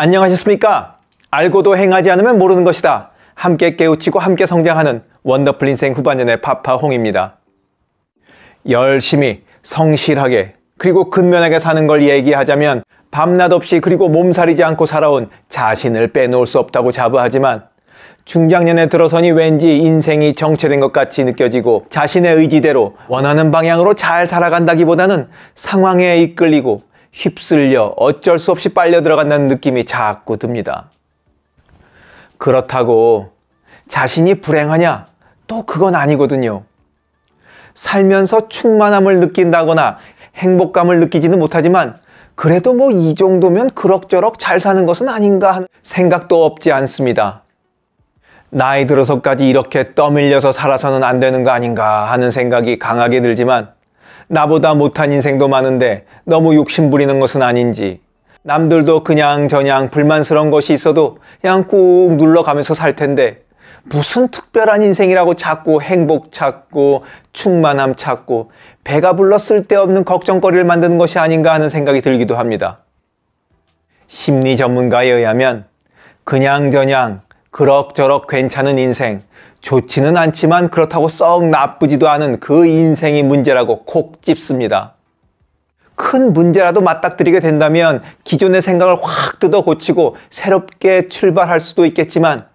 안녕하셨습니까? 알고도 행하지 않으면 모르는 것이다. 함께 깨우치고 함께 성장하는 원더풀 인생 후반년의 파파홍입니다. 열심히, 성실하게, 그리고 근면하게 사는 걸 얘기하자면 밤낮 없이 그리고 몸살이지 않고 살아온 자신을 빼놓을 수 없다고 자부하지만 중장년에 들어서니 왠지 인생이 정체된 것 같이 느껴지고 자신의 의지대로 원하는 방향으로 잘 살아간다기보다는 상황에 이끌리고 휩쓸려 어쩔 수 없이 빨려 들어간다는 느낌이 자꾸 듭니다. 그렇다고 자신이 불행하냐? 또 그건 아니거든요. 살면서 충만함을 느낀다거나 행복감을 느끼지는 못하지만 그래도 뭐 이 정도면 그럭저럭 잘 사는 것은 아닌가 하는 생각도 없지 않습니다. 나이 들어서까지 이렇게 떠밀려서 살아서는 안 되는 거 아닌가 하는 생각이 강하게 들지만 나보다 못한 인생도 많은데 너무 욕심 부리는 것은 아닌지 남들도 그냥 저냥 불만스러운 것이 있어도 그냥 꾹 눌러가면서 살 텐데 무슨 특별한 인생이라고 자꾸 행복 찾고 충만함 찾고 배가 불러 쓸데없는 걱정거리를 만드는 것이 아닌가 하는 생각이 들기도 합니다. 심리 전문가에 의하면 그냥저냥 그럭저럭 괜찮은 인생, 좋지는 않지만 그렇다고 썩 나쁘지도 않은 그 인생이 문제라고 콕 찝습니다. 큰 문제라도 맞닥뜨리게 된다면 기존의 생각을 확 뜯어 고치고 새롭게 출발할 수도 있겠지만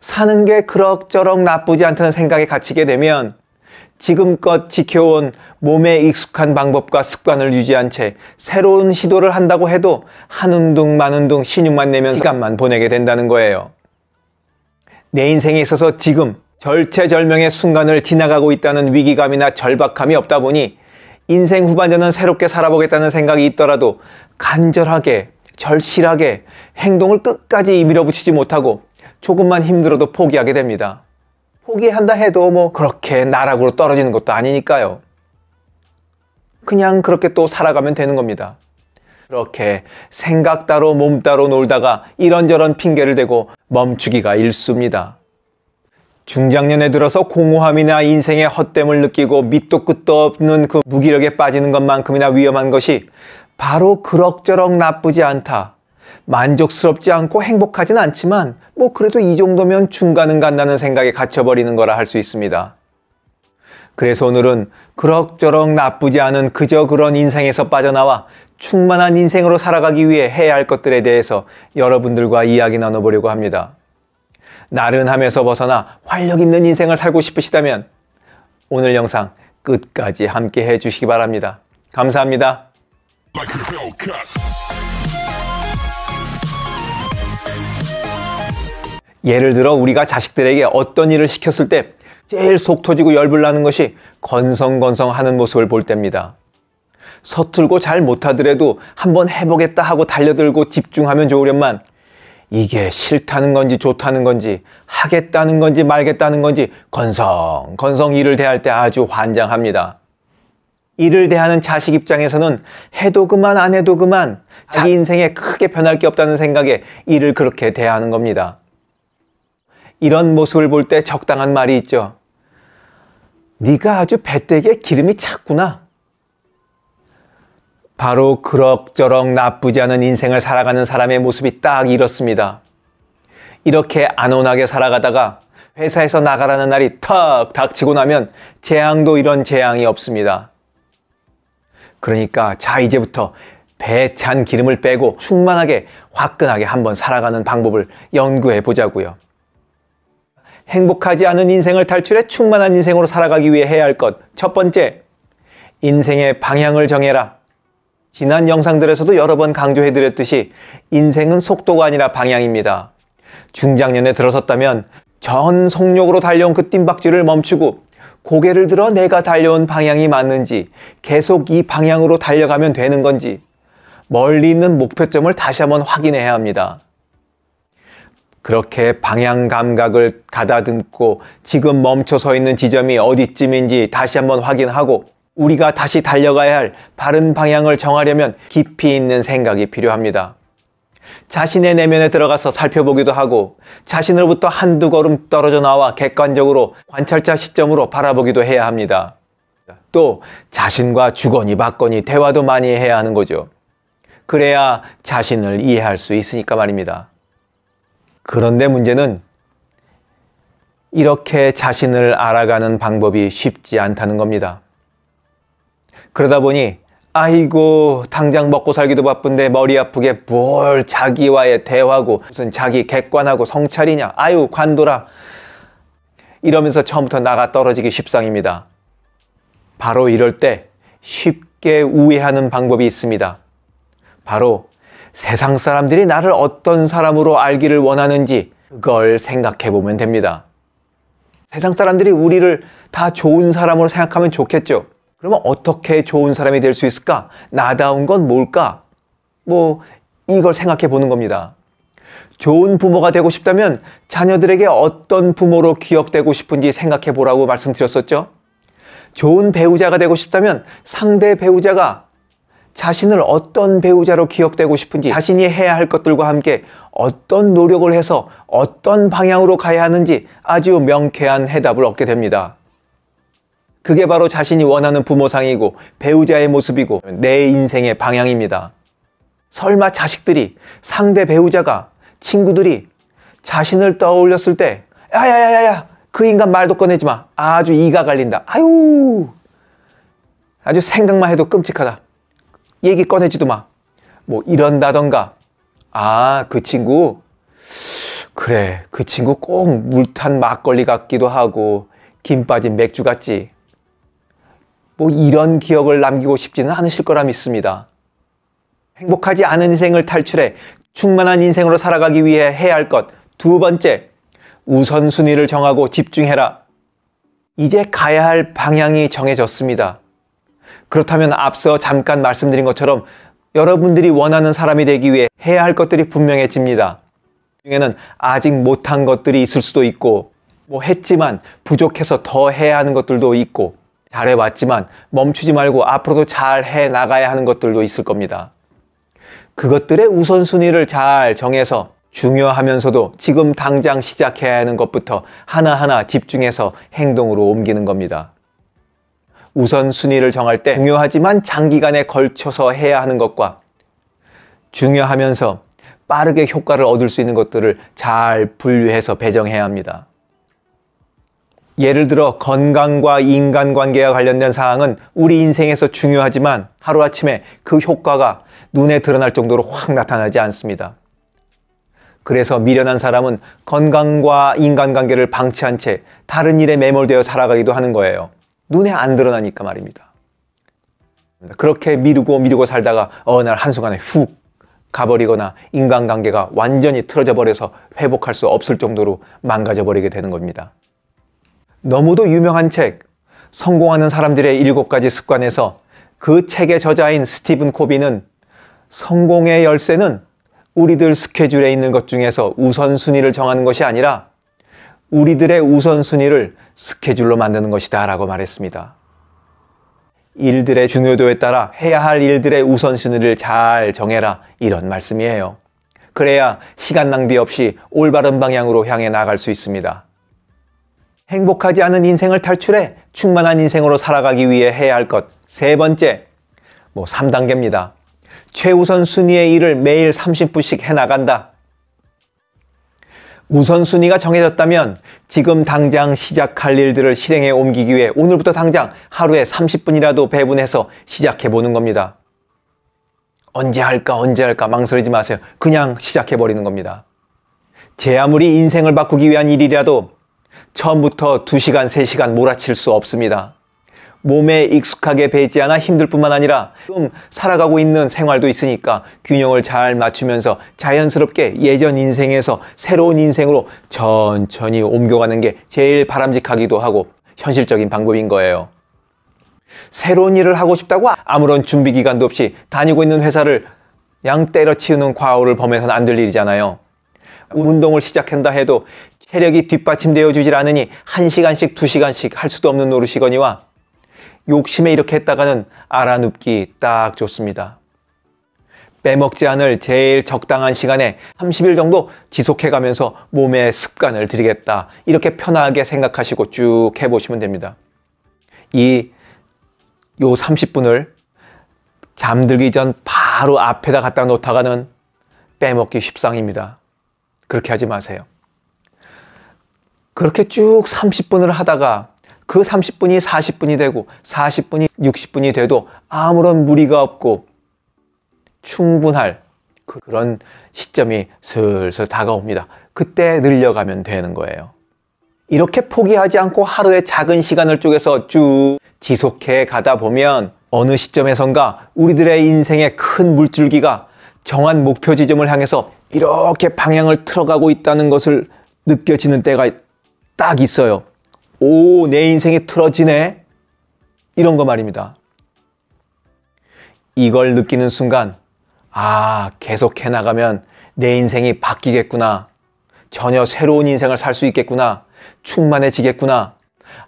사는 게 그럭저럭 나쁘지 않다는 생각에 갇히게 되면 지금껏 지켜온 몸에 익숙한 방법과 습관을 유지한 채 새로운 시도를 한다고 해도 한운둥 만운둥 신용만 내면 시간만 보내게 된다는 거예요. 내 인생에 있어서 지금 절체절명의 순간을 지나가고 있다는 위기감이나 절박함이 없다 보니 인생 후반전은 새롭게 살아보겠다는 생각이 있더라도 간절하게, 절실하게 행동을 끝까지 밀어붙이지 못하고 조금만 힘들어도 포기하게 됩니다. 포기한다 해도 뭐 그렇게 나락으로 떨어지는 것도 아니니까요. 그냥 그렇게 또 살아가면 되는 겁니다. 그렇게 생각 따로 몸 따로 놀다가 이런저런 핑계를 대고 멈추기가 일쑤입니다. 중장년에 들어서 공허함이나 인생의 헛됨을 느끼고 밑도 끝도 없는 그 무기력에 빠지는 것만큼이나 위험한 것이 바로 그럭저럭 나쁘지 않다. 만족스럽지 않고 행복하진 않지만 뭐 그래도 이 정도면 중간은 간다는 생각에 갇혀버리는 거라 할 수 있습니다. 그래서 오늘은 그럭저럭 나쁘지 않은 그저 그런 인생에서 빠져나와 충만한 인생으로 살아가기 위해 해야 할 것들에 대해서 여러분들과 이야기 나눠보려고 합니다. 나른함에서 벗어나 활력 있는 인생을 살고 싶으시다면 오늘 영상 끝까지 함께 해주시기 바랍니다. 감사합니다. 예를 들어 우리가 자식들에게 어떤 일을 시켰을 때 제일 속 터지고 열불나는 것이 건성건성 하는 모습을 볼 때입니다. 서툴고 잘 못하더라도 한번 해보겠다 하고 달려들고 집중하면 좋으련만 이게 싫다는 건지 좋다는 건지 하겠다는 건지 말겠다는 건지 건성 건성 일을 대할 때 아주 환장합니다. 이를 대하는 자식 입장에서는 해도 그만 안 해도 그만 자기 인생에 크게 변할 게 없다는 생각에 이를 그렇게 대하는 겁니다. 이런 모습을 볼 때 적당한 말이 있죠. 네가 아주 배때기에 기름이 찼구나. 바로 그럭저럭 나쁘지 않은 인생을 살아가는 사람의 모습이 딱 이렇습니다. 이렇게 안온하게 살아가다가 회사에서 나가라는 날이 턱 닥치고 나면 재앙도 이런 재앙이 없습니다. 그러니까 자 이제부터 배찬 기름을 빼고 충만하게 화끈하게 한번 살아가는 방법을 연구해 보자고요. 행복하지 않은 인생을 탈출해 충만한 인생으로 살아가기 위해 해야 할 것. 첫 번째, 인생의 방향을 정해라. 지난 영상들에서도 여러 번 강조해드렸듯이 인생은 속도가 아니라 방향입니다. 중장년에 들어섰다면 전 속력으로 달려온 그 뜀박질을 멈추고 고개를 들어 내가 달려온 방향이 맞는지 계속 이 방향으로 달려가면 되는 건지 멀리 있는 목표점을 다시 한번 확인해야 합니다. 그렇게 방향 감각을 가다듬고 지금 멈춰 서 있는 지점이 어디쯤인지 다시 한번 확인하고 우리가 다시 달려가야 할 바른 방향을 정하려면 깊이 있는 생각이 필요합니다. 자신의 내면에 들어가서 살펴보기도 하고 자신으로부터 한두 걸음 떨어져 나와 객관적으로 관찰자 시점으로 바라보기도 해야 합니다. 또 자신과 주거니 받거니 대화도 많이 해야 하는 거죠. 그래야 자신을 이해할 수 있으니까 말입니다. 그런데 문제는 이렇게 자신을 알아가는 방법이 쉽지 않다는 겁니다. 그러다 보니 아이고 당장 먹고 살기도 바쁜데 머리 아프게 뭘 자기와의 대화고 무슨 자기 객관하고 성찰이냐 아유 관둬라 이러면서 처음부터 나가 떨어지기 십상입니다. 바로 이럴 때 쉽게 우회하는 방법이 있습니다. 바로 세상 사람들이 나를 어떤 사람으로 알기를 원하는지 그걸 생각해 보면 됩니다. 세상 사람들이 우리를 다 좋은 사람으로 생각하면 좋겠죠. 그러면 어떻게 좋은 사람이 될 수 있을까? 나다운 건 뭘까? 뭐, 이걸 생각해 보는 겁니다. 좋은 부모가 되고 싶다면 자녀들에게 어떤 부모로 기억되고 싶은지 생각해 보라고 말씀드렸었죠. 좋은 배우자가 되고 싶다면 상대 배우자가 자신을 어떤 배우자로 기억되고 싶은지 자신이 해야 할 것들과 함께 어떤 노력을 해서 어떤 방향으로 가야 하는지 아주 명쾌한 해답을 얻게 됩니다. 그게 바로 자신이 원하는 부모상이고 배우자의 모습이고 내 인생의 방향입니다. 설마 자식들이 상대 배우자가 친구들이 자신을 떠올렸을 때 야야야야야 그 인간 말도 꺼내지 마 아주 이가 갈린다 아유 아주 생각만 해도 끔찍하다 얘기 꺼내지도 마 뭐 이런다던가 아 그 친구 그래 그 친구 꼭물탄 막걸리 같기도 하고 김 빠진 맥주 같지 뭐 이런 기억을 남기고 싶지는 않으실 거라 믿습니다. 행복하지 않은 인생을 탈출해 충만한 인생으로 살아가기 위해 해야 할 것. 두 번째, 우선순위를 정하고 집중해라. 이제 가야 할 방향이 정해졌습니다. 그렇다면 앞서 잠깐 말씀드린 것처럼 여러분들이 원하는 사람이 되기 위해 해야 할 것들이 분명해집니다. 그 중에는 아직 못한 것들이 있을 수도 있고, 뭐 했지만 부족해서 더 해야 하는 것들도 있고, 잘해왔지만 멈추지 말고 앞으로도 잘 해 나가야 하는 것들도 있을 겁니다. 그것들의 우선순위를 잘 정해서 중요하면서도 지금 당장 시작해야 하는 것부터 하나하나 집중해서 행동으로 옮기는 겁니다. 우선순위를 정할 때 중요하지만 장기간에 걸쳐서 해야 하는 것과 중요하면서 빠르게 효과를 얻을 수 있는 것들을 잘 분류해서 배정해야 합니다. 예를 들어 건강과 인간관계와 관련된 사항은 우리 인생에서 중요하지만 하루아침에 그 효과가 눈에 드러날 정도로 확 나타나지 않습니다. 그래서 미련한 사람은 건강과 인간관계를 방치한 채 다른 일에 매몰되어 살아가기도 하는 거예요. 눈에 안 드러나니까 말입니다. 그렇게 미루고 미루고 살다가 어느 날 한순간에 훅 가버리거나 인간관계가 완전히 틀어져 버려서 회복할 수 없을 정도로 망가져 버리게 되는 겁니다. 너무도 유명한 책, 성공하는 사람들의 일곱 가지 습관에서 그 책의 저자인 스티븐 코비는 성공의 열쇠는 우리들 스케줄에 있는 것 중에서 우선순위를 정하는 것이 아니라 우리들의 우선순위를 스케줄로 만드는 것이다 라고 말했습니다. 일들의 중요도에 따라 해야 할 일들의 우선순위를 잘 정해라 이런 말씀이에요. 그래야 시간 낭비 없이 올바른 방향으로 향해 나갈 수 있습니다. 행복하지 않은 인생을 탈출해 충만한 인생으로 살아가기 위해 해야 할 것. 세 번째, 뭐 3단계입니다. 최우선 순위의 일을 매일 30분씩 해나간다. 우선순위가 정해졌다면 지금 당장 시작할 일들을 실행에 옮기기 위해 오늘부터 당장 하루에 30분이라도 배분해서 시작해 보는 겁니다. 언제 할까, 언제 할까 망설이지 마세요. 그냥 시작해 버리는 겁니다. 제 아무리 인생을 바꾸기 위한 일이라도 처음부터 2시간, 3시간 몰아칠 수 없습니다. 몸에 익숙하게 배지 않아 힘들 뿐만 아니라 좀 살아가고 있는 생활도 있으니까 균형을 잘 맞추면서 자연스럽게 예전 인생에서 새로운 인생으로 천천히 옮겨가는 게 제일 바람직하기도 하고 현실적인 방법인 거예요. 새로운 일을 하고 싶다고 아무런 준비 기간도 없이 다니고 있는 회사를 양 때려치우는 과오를 범해서는 안 될 일이잖아요. 운동을 시작한다 해도 체력이 뒷받침되어 주질 않으니 1시간씩2시간씩할 수도 없는 노릇이거니와 욕심에 이렇게 했다가는 알아눕기 딱 좋습니다. 빼먹지 않을 제일 적당한 시간에 30일 정도 지속해 가면서 몸에 습관을 들이겠다. 이렇게 편하게 생각하시고 쭉 해보시면 됩니다. 이, 요 30분을 잠들기 전 바로 앞에다 갖다 놓다가는 빼먹기 쉽상입니다. 그렇게 하지 마세요. 그렇게 쭉 30분을 하다가 그 30분이 40분이 되고 40분이 60분이 돼도 아무런 무리가 없고 충분할 그런 시점이 슬슬 다가옵니다. 그때 늘려가면 되는 거예요. 이렇게 포기하지 않고 하루의 작은 시간을 쪼개서 쭉 지속해 가다 보면 어느 시점에선가 우리들의 인생의 큰 물줄기가 정한 목표 지점을 향해서 이렇게 방향을 틀어가고 있다는 것을 느껴지는 때가 딱 있어요. 오, 내 인생이 틀어지네. 이런 거 말입니다. 이걸 느끼는 순간, 아, 계속 해나가면 내 인생이 바뀌겠구나. 전혀 새로운 인생을 살 수 있겠구나. 충만해지겠구나.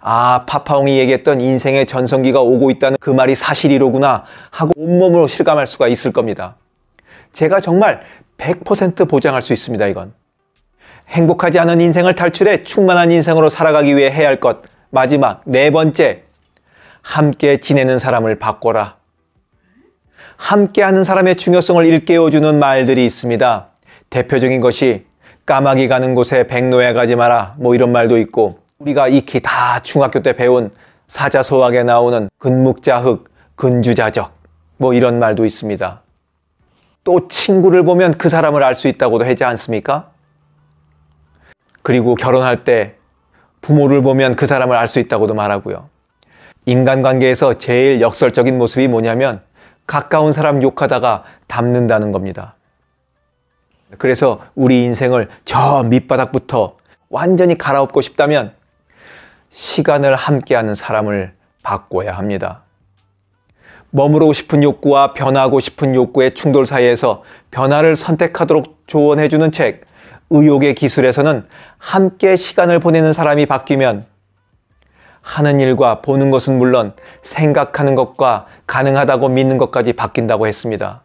아, 파파홍이 얘기했던 인생의 전성기가 오고 있다는 그 말이 사실이로구나 하고 온몸으로 실감할 수가 있을 겁니다. 제가 정말 100% 보장할 수 있습니다, 이건. 행복하지 않은 인생을 탈출해 충만한 인생으로 살아가기 위해 해야 할 것. 마지막 네 번째. 함께 지내는 사람을 바꿔라. 함께 하는 사람의 중요성을 일깨워주는 말들이 있습니다. 대표적인 것이 까마귀 가는 곳에 백로에 가지 마라. 뭐 이런 말도 있고 우리가 익히 다 중학교 때 배운 사자소학에 나오는 근묵자흑, 근주자적 뭐 이런 말도 있습니다. 또 친구를 보면 그 사람을 알 수 있다고도 하지 않습니까? 그리고 결혼할 때 부모를 보면 그 사람을 알 수 있다고도 말하고요. 인간관계에서 제일 역설적인 모습이 뭐냐면 가까운 사람 욕하다가 닮는다는 겁니다. 그래서 우리 인생을 저 밑바닥부터 완전히 갈아엎고 싶다면 시간을 함께하는 사람을 바꿔야 합니다. 머무르고 싶은 욕구와 변하고 싶은 욕구의 충돌 사이에서 변화를 선택하도록 조언해주는 책, 의욕의 기술에서는 함께 시간을 보내는 사람이 바뀌면 하는 일과 보는 것은 물론 생각하는 것과 가능하다고 믿는 것까지 바뀐다고 했습니다.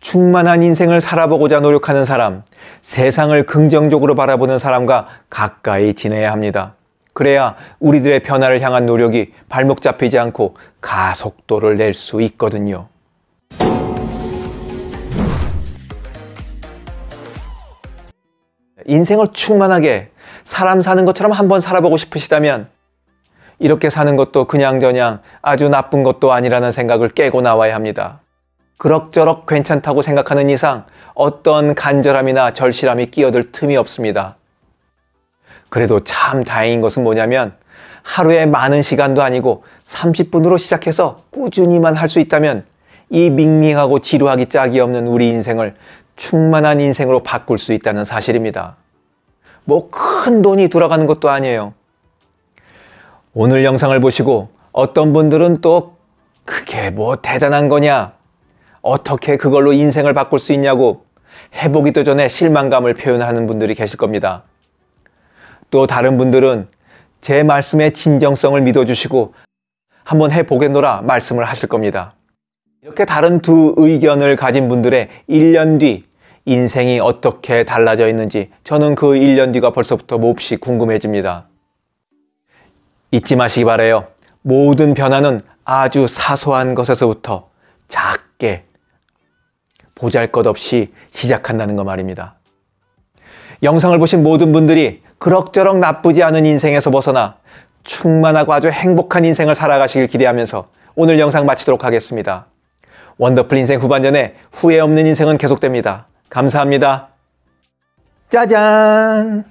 충만한 인생을 살아보고자 노력하는 사람, 세상을 긍정적으로 바라보는 사람과 가까이 지내야 합니다. 그래야 우리들의 변화를 향한 노력이 발목 잡히지 않고 가속도를 낼 수 있거든요. 인생을 충만하게 사람 사는 것처럼 한번 살아보고 싶으시다면 이렇게 사는 것도 그냥저냥 아주 나쁜 것도 아니라는 생각을 깨고 나와야 합니다. 그럭저럭 괜찮다고 생각하는 이상 어떤 간절함이나 절실함이 끼어들 틈이 없습니다. 그래도 참 다행인 것은 뭐냐면 하루에 많은 시간도 아니고 30분으로 시작해서 꾸준히만 할 수 있다면 이 밍밍하고 지루하기 짝이 없는 우리 인생을 충만한 인생으로 바꿀 수 있다는 사실입니다. 뭐 큰 돈이 돌아가는 것도 아니에요. 오늘 영상을 보시고 어떤 분들은 또 그게 뭐 대단한 거냐? 어떻게 그걸로 인생을 바꿀 수 있냐고 해보기도 전에 실망감을 표현하는 분들이 계실 겁니다. 또 다른 분들은 제 말씀의 진정성을 믿어주시고 한번 해보겠노라 말씀을 하실 겁니다. 이렇게 다른 두 의견을 가진 분들의 1년 뒤 인생이 어떻게 달라져 있는지 저는 그 1년 뒤가 벌써부터 몹시 궁금해집니다. 잊지 마시기 바래요. 모든 변화는 아주 사소한 것에서부터 작게 보잘것없이 시작한다는 거 말입니다. 영상을 보신 모든 분들이 그럭저럭 나쁘지 않은 인생에서 벗어나 충만하고 아주 행복한 인생을 살아가시길 기대하면서 오늘 영상 마치도록 하겠습니다. 원더풀 인생 후반전에 후회 없는 인생은 계속됩니다. 감사합니다. 짜잔!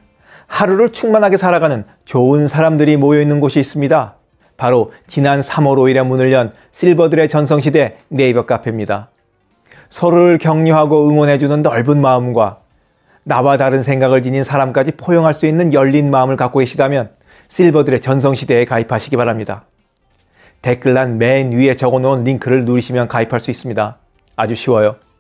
하루를 충만하게 살아가는 좋은 사람들이 모여있는 곳이 있습니다. 바로 지난 3월 5일에 문을 연 실버들의 전성시대 네이버 카페입니다. 서로를 격려하고 응원해주는 넓은 마음과 나와 다른 생각을 지닌 사람까지 포용할 수 있는 열린 마음을 갖고 계시다면 실버들의 전성시대에 가입하시기 바랍니다. 댓글란 맨 위에 적어놓은 링크를 누르시면 가입할 수 있습니다. 아주 쉬워요.